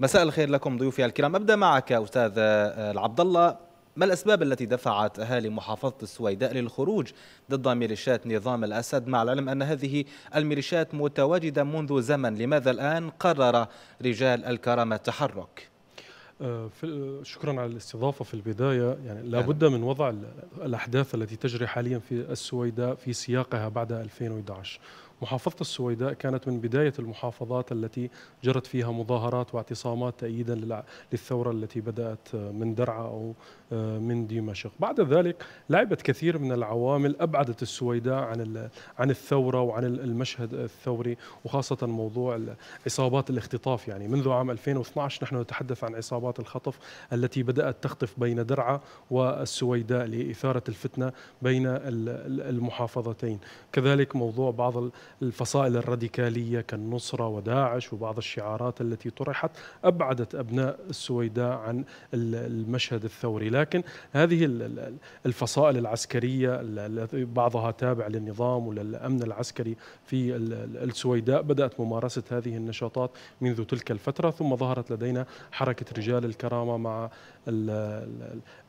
مساء الخير لكم ضيوفي الكرام أبدأ معك أستاذ العبد الله ما الأسباب التي دفعت أهالي محافظة السويداء للخروج ضد ميليشيات نظام الأسد مع العلم أن هذه الميليشيات متواجدة منذ زمن لماذا الآن قرر رجال الكرامة التحرك؟ أه، شكرا على الاستضافه في البدايه يعني لابد نعم. من وضع الاحداث التي تجري حاليا في السويداء في سياقها بعد 2011 محافظة السويداء كانت من بداية المحافظات التي جرت فيها مظاهرات واعتصامات تأييدا للثورة التي بدأت من درعا أو آه، من دمشق بعد ذلك لعبت كثير من العوامل أبعدت السويداء عن عن الثورة وعن المشهد الثوري وخاصة موضوع عصابات الاختطاف يعني منذ عام 2012 نحن نتحدث عن عصابات الخطف التي بدأت تخطف بين درعا والسويداء لإثارة الفتنة بين المحافظتين كذلك موضوع بعض الفصائل الراديكالية كالنصرة وداعش وبعض الشعارات التي طرحت أبعدت أبناء السويداء عن المشهد الثوري لكن هذه الفصائل العسكرية بعضها تابع للنظام وللأمن العسكري في السويداء بدأت ممارسة هذه النشاطات منذ تلك الفترة ثم ظهرت لدينا حركة رجال الكرامة مع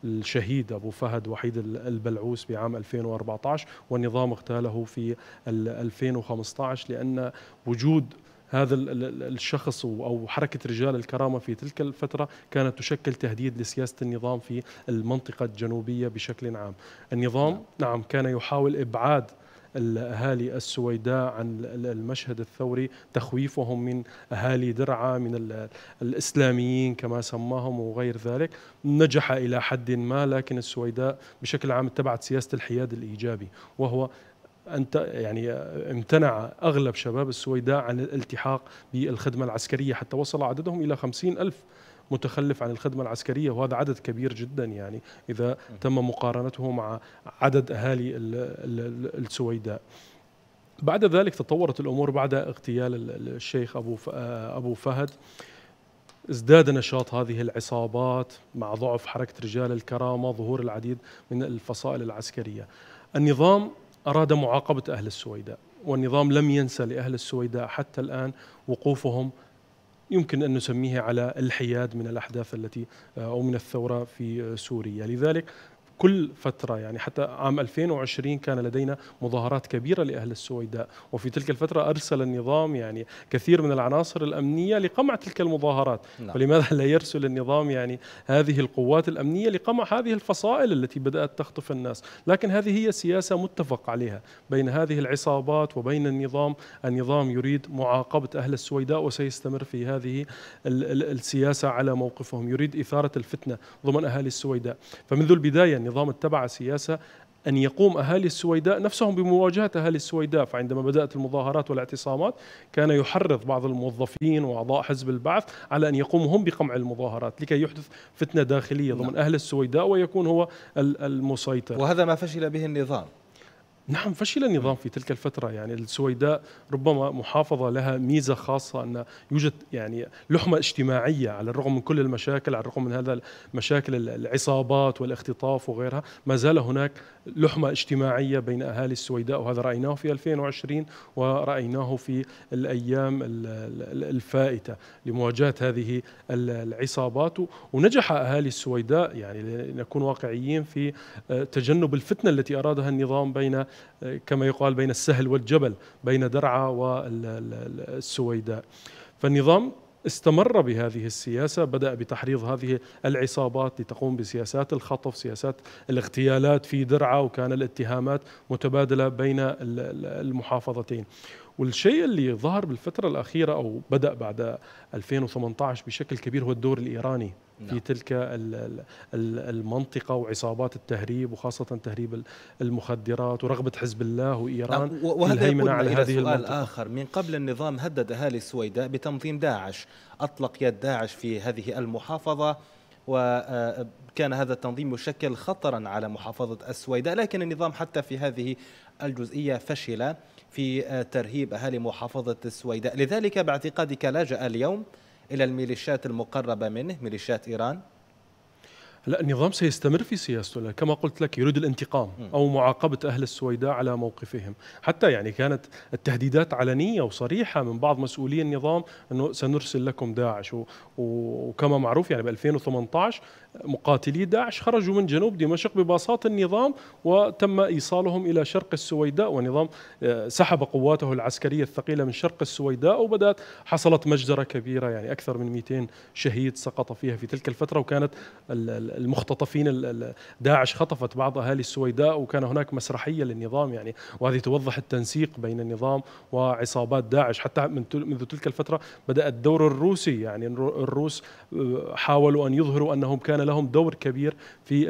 الشهيد أبو فهد وحيد البلعوس بعام 2014 والنظام اغتاله في 2015 2015 لان وجود هذا الشخص او حركه رجال الكرامه في تلك الفتره كانت تشكل تهديد لسياسه النظام في المنطقه الجنوبيه بشكل عام. النظام نعم, نعم، كان يحاول ابعاد الاهالي السويداء عن المشهد الثوري تخويفهم من اهالي درعا من الاسلاميين كما سماهم وغير ذلك نجح الى حد ما لكن السويداء بشكل عام اتبعت سياسه الحياد الايجابي وهو انت يعني امتنع اغلب شباب السويداء عن الالتحاق بالخدمه العسكريه حتى وصل عددهم الى خمسين الف متخلف عن الخدمة العسكرية وهذا عدد كبير جدا يعني إذا تم مقارنته مع عدد أهالي السويداء بعد ذلك تطورت الأمور بعد اغتيال الشيخ أبو أبو فهد ازداد نشاط هذه العصابات مع ضعف حركة رجال الكرامة ظهور العديد من الفصائل العسكرية النظام أراد معاقبة أهل السويداء والنظام لم ينسى لأهل السويداء حتى الآن وقوفهم يمكن أن نسميه على الحياد من الأحداث التي آه، أو من الثورة في آه، سوريا لذلك كل فترة يعني حتى عام 2020 كان لدينا مظاهرات كبيرة لأهل السويداء وفي تلك الفترة أرسل النظام يعني كثير من العناصر الأمنية لقمع تلك المظاهرات نعم. ولماذا لا يرسل النظام يعني هذه القوات الأمنية لقمع هذه الفصائل التي بدأت تخطف الناس لكن هذه هي سياسة متفق عليها بين هذه العصابات وبين النظام النظام يريد معاقبة أهل السويداء وسيستمر في هذه السياسة على موقفهم يريد إثارة الفتنة ضمن أهالي السويداء فمنذ البداية النظام اتبع سياسة أن يقوم أهالي السويداء نفسهم بمواجهة أهالي السويداء فعندما بدأت المظاهرات والاعتصامات كان يحرض بعض الموظفين وأعضاء حزب البعث على أن يقوموا هم بقمع المظاهرات لكي يحدث فتنة داخلية ضمن نعم. أهل السويداء ويكون هو المسيطر وهذا ما فشل به النظام نعم فشل النظام في تلك الفترة يعني السويداء ربما محافظة لها ميزة خاصة أن يوجد يعني لحمة اجتماعية على الرغم من كل المشاكل على الرغم من هذا مشاكل العصابات والاختطاف وغيرها ما زال هناك لحمة اجتماعية بين أهالي السويداء وهذا رأيناه في 2020 ورأيناه في الأيام الفائتة لمواجهة هذه العصابات ونجح أهالي السويداء يعني لنكون واقعيين في آه، تجنب الفتنة التي أرادها النظام بين كما يقال بين السهل والجبل بين درعا والسويداء فالنظام استمر بهذه السياسة بدأ بتحريض هذه العصابات لتقوم بسياسات الخطف سياسات الاغتيالات في درعا وكان الاتهامات متبادلة بين المحافظتين والشيء اللي ظهر بالفترة الأخيرة أو بدأ بعد 2018 بشكل كبير هو الدور الإيراني نعم. في تلك المنطقة وعصابات التهريب وخاصة تهريب المخدرات ورغبة حزب الله وإيران نعم، وهذا يقودنا على هذه سؤال المنطقة. آخر من قبل النظام هدد أهالي السويداء بتنظيم داعش أطلق يد داعش في هذه المحافظة وكان هذا التنظيم يشكل خطرا على محافظة السويداء لكن النظام حتى في هذه الجزئية فشل في ترهيب أهالي محافظة السويداء لذلك باعتقادك لجأ اليوم إلى الميليشيات المقربة منه ميليشيات إيران لا النظام سيستمر في سياسته لأ كما قلت لك يريد الانتقام او معاقبه اهل السويداء على موقفهم، حتى يعني كانت التهديدات علنيه وصريحه من بعض مسؤولي النظام انه سنرسل لكم داعش وكما معروف يعني ب 2018 مقاتلي داعش خرجوا من جنوب دمشق بباصات النظام وتم ايصالهم الى شرق السويداء ونظام آه، سحب قواته العسكريه الثقيله من شرق السويداء وبدات حصلت مجزره كبيره يعني اكثر من 200 شهيد سقط فيها في تلك الفتره وكانت المختطفين داعش خطفت بعض اهالي السويداء وكان هناك مسرحيه للنظام يعني وهذه توضح التنسيق بين النظام وعصابات داعش حتى من منذ تلك الفتره بدا الدور الروسي يعني الروس آه، حاولوا ان يظهروا انهم كان لهم دور كبير في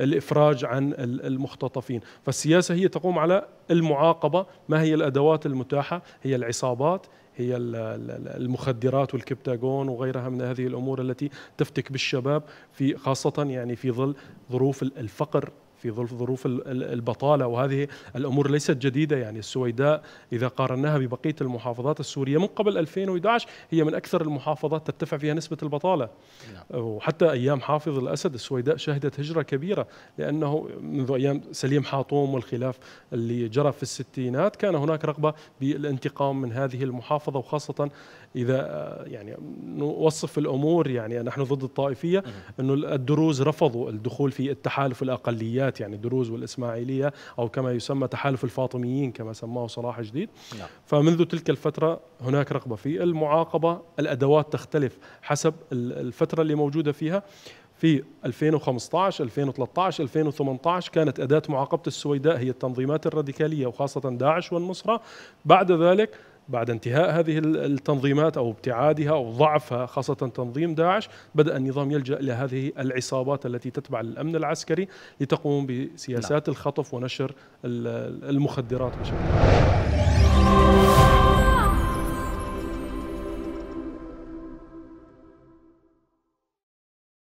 الافراج عن المختطفين، فالسياسه هي تقوم على المعاقبه، ما هي الادوات المتاحه؟ هي العصابات، هي المخدرات والكبتاجون وغيرها من هذه الامور التي تفتك بالشباب في خاصه يعني في ظل ظروف الفقر في ظروف البطالة وهذه الأمور ليست جديدة يعني السويداء إذا قارناها ببقية المحافظات السورية من قبل 2011 هي من أكثر المحافظات ترتفع فيها نسبة البطالة نعم. وحتى أيام حافظ الأسد السويداء شهدت هجرة كبيرة لأنه منذ أيام سليم حاطوم والخلاف اللي جرى في الستينات كان هناك رغبة بالانتقام من هذه المحافظة وخاصة إذا آه، يعني نوصف الأمور يعني نحن ضد الطائفية أنه الدروز رفضوا الدخول في التحالف الأقليات الثمانينات يعني دروز والإسماعيلية أو كما يسمى تحالف الفاطميين كما سماه صلاح جديد نعم. فمنذ تلك الفترة هناك رغبة في المعاقبة الأدوات تختلف حسب الفترة اللي موجودة فيها في 2015 2013 2018 كانت أداة معاقبة السويداء هي التنظيمات الراديكالية وخاصة داعش والنصرة بعد ذلك بعد انتهاء هذه التنظيمات او ابتعادها او ضعفها خاصه تنظيم داعش بدا النظام يلجا الى هذه العصابات التي تتبع للامن العسكري لتقوم بسياسات لا. نعم. الخطف ونشر المخدرات بشكل